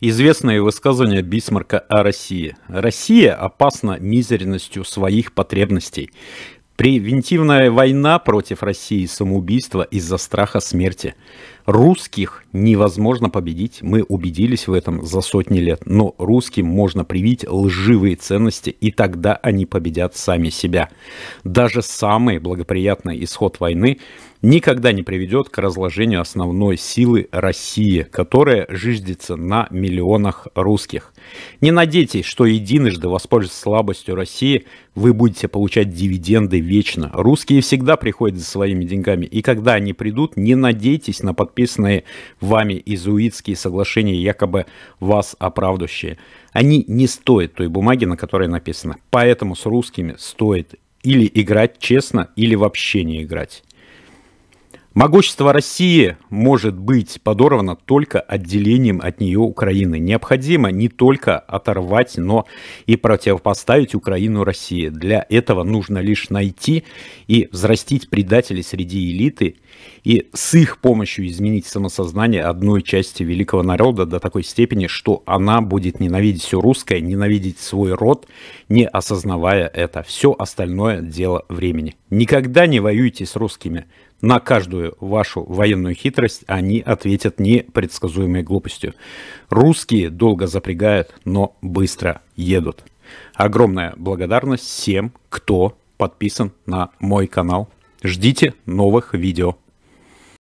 Известное высказывание Бисмарка о России. Россия опасна мизерностью своих потребностей. Превентивная война против России – самоубийство из-за страха смерти. Русских невозможно победить, мы убедились в этом за сотни лет, но русским можно привить лживые ценности, и тогда они победят сами себя. Даже самый благоприятный исход войны никогда не приведет к разложению основной силы России, которая жиждется на миллионах русских. Не надейтесь, что единожды воспользуясь слабостью России, вы будете получать дивиденды вечно. Русские всегда приходят за своими деньгами, и когда они придут, не надейтесь на подписанные вами изуитские соглашения, якобы вас оправдывающие. Они не стоят той бумаги, на которой написано. Поэтому с русскими стоит или играть честно, или вообще не играть. Могущество России может быть подорвано только отделением от нее Украины. Необходимо не только оторвать, но и противопоставить Украину России. Для этого нужно лишь найти и взрастить предателей среди элиты и с их помощью изменить самосознание одной части великого народа до такой степени, что она будет ненавидеть все русское, ненавидеть свой род, не осознавая это. Все остальное дело времени. Никогда не воюйте с русскими. На каждую вашу военную хитрость они ответят непредсказуемой глупостью. Русские долго запрягают, но быстро едут. Огромная благодарность всем, кто подписан на мой канал. Ждите новых видео.